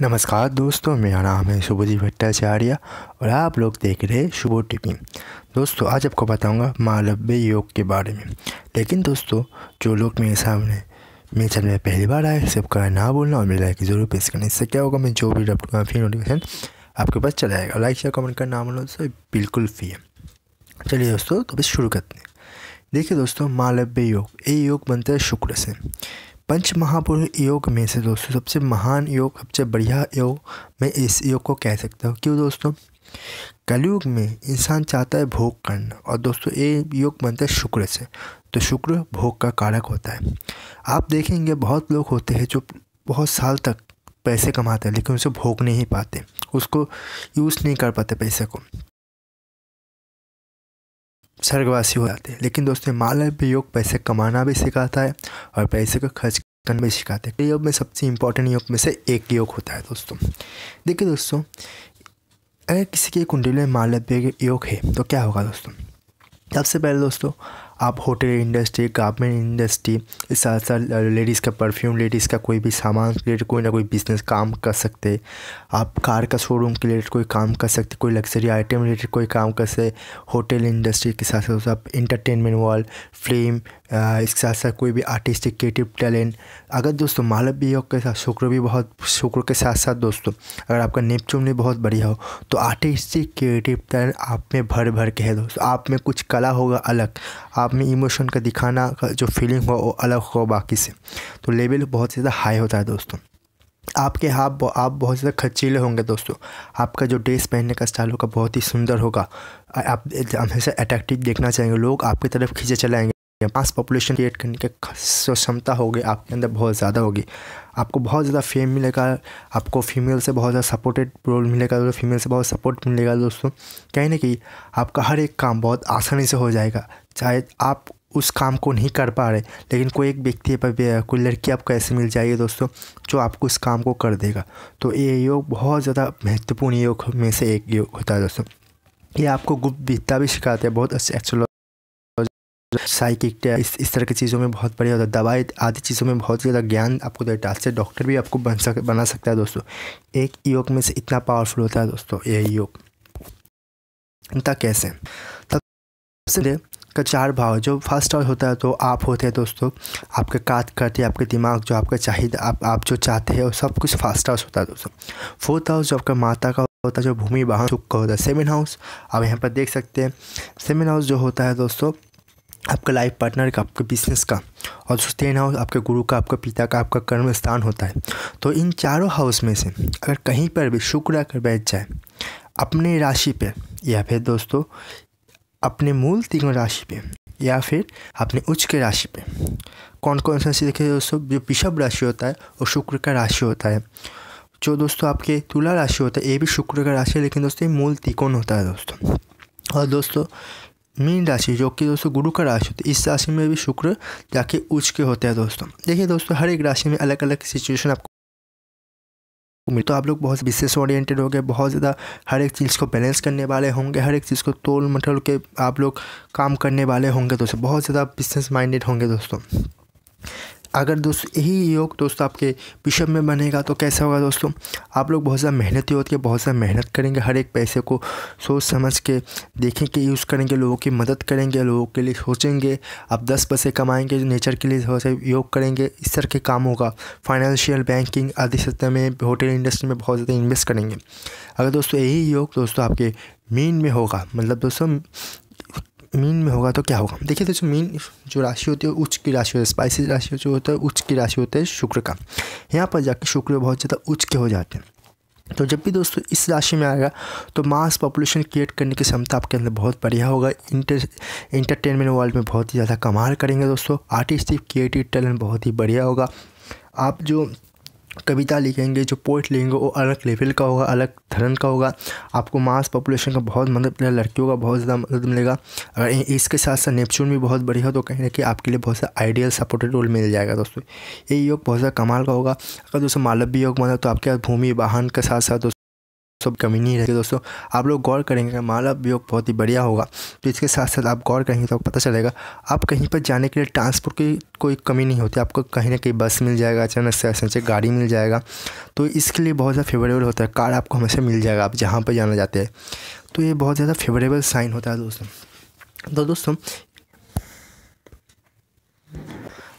नमस्कार दोस्तों मेरा नाम है शुभजी भट्टाचार्य और आप लोग देख रहे हैं शुभो टिपी दोस्तों आज आपको बताऊंगा मालव्य योग के बारे में लेकिन दोस्तों जो लोग मेरे सामने मेरे चैनल में पहली बार आए सबका ना बोलना और मेरे लाइक ज़रूर पेश करना इससे क्या होगा मैं जो भी डॉक्टर फ्री नोटिफिकेशन आपके पास चला जाएगा लाइक शेयर कमेंट करना बोलना दोस्तों बिल्कुल फ्री है चलिए दोस्तों तो बस शुरू करते हैं देखिए दोस्तों मालव्य योग ये योग बनता है शुक्र से पंच महापुरुष योग में से दोस्तों सबसे महान योग सबसे बढ़िया योग मैं इस योग को कह सकता हूँ क्यों दोस्तों कलयुग में इंसान चाहता है भोग करना और दोस्तों ये योग बनता है शुक्र से तो शुक्र भोग का कारक होता है आप देखेंगे बहुत लोग होते हैं जो बहुत साल तक पैसे कमाते हैं लेकिन उसे भोग नहीं पाते उसको यूज़ नहीं कर पाते पैसे को स्वर्गवासी हो जाते हैं लेकिन दोस्तों हिमालय पे योग पैसे कमाना भी सिखाता है और पैसे का खर्च करना भी सिखाता है योग में सबसे इंपॉर्टेंट योग में से एक योग होता है दोस्तों देखिए दोस्तों अगर किसी की कुंडली में हिमालय पे योग है तो क्या होगा दोस्तों सबसे पहले दोस्तों आप होटल इंडस्ट्री गारमेंट इंडस्ट्री इस साथ साथ लेडीज़ का परफ्यूम लेडीज़ का कोई भी सामान रिलेटेड कोई ना कोई बिजनेस काम कर सकते आप कार का शोरूम के रिलेटेड कोई काम कर सकते कोई लग्जरी आइटम रिलेटेड कोई काम कर सकते होटल इंडस्ट्री के साथ साथ आप इंटरटेनमेंट वर्ल्ड फिल्म इसके साथ साथ कोई भी आर्टिस्टिक क्रिएटिव टैलेंट अगर दोस्तों मालव भी योग के साथ शुक्र भी बहुत शुक्र के साथ साथ दोस्तों अगर आपका नेपचून भी बहुत बढ़िया हो तो आर्टिस्टिक क्रिएटिव टैलेंट आप में भर भर के है दोस्तों आप में कुछ कला होगा अलग आप में इमोशन का दिखाना का जो फीलिंग हो वो अलग हो बाकी से तो लेवल बहुत ज़्यादा हाई होता है दोस्तों आपके हाथ आप बहुत ज़्यादा खर्चीले होंगे दोस्तों आपका जो ड्रेस पहनने का स्टाइल होगा बहुत ही सुंदर होगा आप हमेशा अट्रैक्टिव देखना चाहेंगे लोग आपकी तरफ खींचे चलाएंगे या मास पॉपुलेशन क्रिएट करने की क्षमता होगी आपके अंदर बहुत ज़्यादा होगी आपको बहुत ज़्यादा फेम मिलेगा आपको फीमेल से बहुत ज़्यादा सपोर्टेड रोल मिलेगा दोस्तों फीमेल से बहुत सपोर्ट मिलेगा दोस्तों कहीं ना कहीं आपका हर एक काम बहुत आसानी से हो जाएगा चाहे आप उस काम को नहीं कर पा रहे लेकिन कोई एक व्यक्ति कोई लड़की आपको ऐसे मिल जाएगी दोस्तों जो आपको उस काम को कर देगा तो ये योग बहुत ज़्यादा महत्वपूर्ण योग में से एक योग होता है दोस्तों ये आपको गुप्त विद्या भी सिखाते हैं बहुत अच्छे एक्चुअल साइकिक इस इस तरह की चीज़ों में बहुत बढ़िया होता है दवाई आदि चीज़ों में बहुत ज़्यादा ज्ञान आपको देता है डॉक्टर भी आपको बन सक बना सकता है दोस्तों एक योग में से इतना पावरफुल होता है दोस्तों ये योग तक कैसे तब का चार भाव जो फर्स्ट हाउस होता है तो आप होते हैं दोस्तों आपके कात करते आपके दिमाग जो आपका चाहिए आप आप जो चाहते हैं वो सब कुछ फर्स्ट हाउस होता है दोस्तों फोर्थ हाउस जो आपका माता का होता है जो भूमि वाहन सुख का होता है सेवन हाउस आप यहाँ पर देख सकते हैं सेवन हाउस जो होता है दोस्तों आपका लाइफ पार्टनर का आपके बिजनेस का और जो टेन हाउस आपके गुरु का आपका पिता का आपका कर्म स्थान होता है तो इन चारों हाउस में से अगर कहीं पर भी शुक्र आकर बैठ जाए अपने राशि पे या फिर दोस्तों अपने मूल तीनों राशि पे या फिर अपने उच्च के राशि पे कौन कौन सा चीज़ देखिए दोस्तों जो पिशभ राशि होता है वो शुक्र का राशि होता है जो दोस्तों आपके तुला राशि होता है ये भी शुक्र का राशि है लेकिन दोस्तों ये मूल तिकोण होता है दोस्तों और दोस्तों मीन राशि जो कि दोस्तों गुरु का राशि होती है इस राशि में भी शुक्र जाके उच्च के होते हैं दोस्तों देखिए दोस्तों हर एक राशि में अलग अलग सिचुएशन आपको तो आप लोग बहुत बिजनेस ओरिएंटेड हो गए बहुत ज़्यादा हर एक चीज़ को बैलेंस करने वाले होंगे हर एक चीज़ को तोल मटोल के आप लोग काम करने वाले होंगे दोस्तों बहुत ज़्यादा बिजनेस माइंडेड होंगे दोस्तों अगर दोस्त यही योग दोस्तों आपके बिशप में बनेगा तो कैसा होगा दोस्तों आप लोग बहुत ज़्यादा ही होती बहुत ज़्यादा मेहनत करेंगे हर एक पैसे को सोच समझ के देखें कि यूज़ करेंगे लोगों की मदद करेंगे लोगों के लिए सोचेंगे आप दस पैसे कमाएंगे नेचर के लिए थोड़ा सा योग करेंगे इस तरह के काम होगा फाइनेंशियल बैंकिंग आदि सत्ता में होटल इंडस्ट्री में बहुत ज़्यादा इन्वेस्ट करेंगे अगर दोस्तों यही योग दोस्तों आपके मीन में होगा मतलब दोस्तों मीन में होगा तो क्या होगा देखिए दोस्तों मीन जो राशि होती है उच्च की राशि होती है स्पाइसी राशि जो होता है उच्च की राशि होता है शुक्र का यहाँ पर जाके शुक्र बहुत ज़्यादा उच्च के हो जाते हैं तो जब भी दोस्तों इस राशि में आएगा तो मास पॉपुलेशन क्रिएट करने की क्षमता आपके अंदर बहुत बढ़िया होगा इंटर इंटरटेनमेंट वर्ल्ड में बहुत ही ज़्यादा कमाल करेंगे दोस्तों आर्टिस्टिक क्रिएटिव टैलेंट बहुत ही बढ़िया होगा आप जो कविता लिखेंगे जो पोइट लिखेंगे वो अलग लेवल का होगा अलग धरन का होगा आपको मास पॉपुलेशन का बहुत मदद मिलेगा लड़कियों का बहुत ज़्यादा मदद मिलेगा अगर इसके साथ साथ नेपच्चून भी बहुत बढ़िया तो कहीं ना कि आपके लिए बहुत सा आइडियल सपोर्टेड रोल मिल जाएगा दोस्तों ये योग बहुत ज़्यादा कमाल का होगा अगर दोस्तों मालव भी योग मतलब तो आपके पास भूमि वाहन के साथ साथ सब कमी नहीं रहेगी दोस्तों आप लोग गौर करेंगे माला योग बहुत ही बढ़िया होगा तो इसके साथ साथ आप गौर करेंगे तो पता चलेगा आप कहीं पर जाने के लिए ट्रांसपोर्ट की कोई कमी नहीं होती आपको कहीं ना कहीं बस मिल जाएगा अचानक से अचानक गाड़ी मिल जाएगा तो इसके लिए बहुत ज़्यादा फेवरेबल होता है कार आपको हमेशा मिल जाएगा आप जहाँ पर जाना चाहते हैं तो ये बहुत ज़्यादा फेवरेबल साइन होता है दोस्तों तो दोस्तों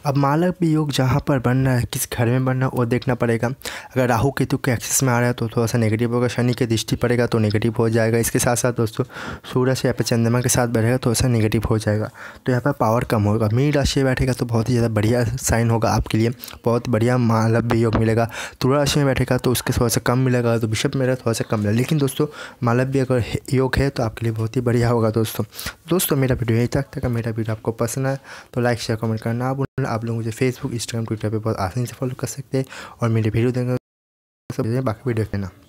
अब मालक भी योग जहाँ पर बन रहा है किस घर में बन रहा है वो देखना पड़ेगा अगर राहु केतु के एक्सेस में आ रहा है तो थोड़ा सा नेगेटिव होगा शनि की दृष्टि पड़ेगा तो नेगेटिव हो जाएगा इसके साथ साथ दोस्तों सूरज या पर चंद्रमा के साथ बैठेगा तो ऐसा नेगेटिव हो जाएगा तो यहाँ पर पावर कम होगा मीन राशि में बैठेगा तो बहुत ही ज़्यादा बढ़िया साइन होगा आपके लिए बहुत बढ़िया मालक भी योग मिलेगा तुला राशि में बैठेगा तो उसके थोड़ा सा कम मिलेगा तो बिशप मेरा थोड़ा सा कम मिलेगा लेकिन दोस्तों मालक भी अगर योग है तो आपके लिए बहुत ही बढ़िया होगा दोस्तों दोस्तों मेरा वीडियो यही तक था मेरा वीडियो आपको पसंद आए तो लाइक शेयर कमेंट करना आप आप लोग मुझे फेसबुक इंस्टाग्राम ट्विटर पर बहुत आसानी से फॉलो कर सकते हैं और मेरे वीडियो देखना बाकी वीडियो देखना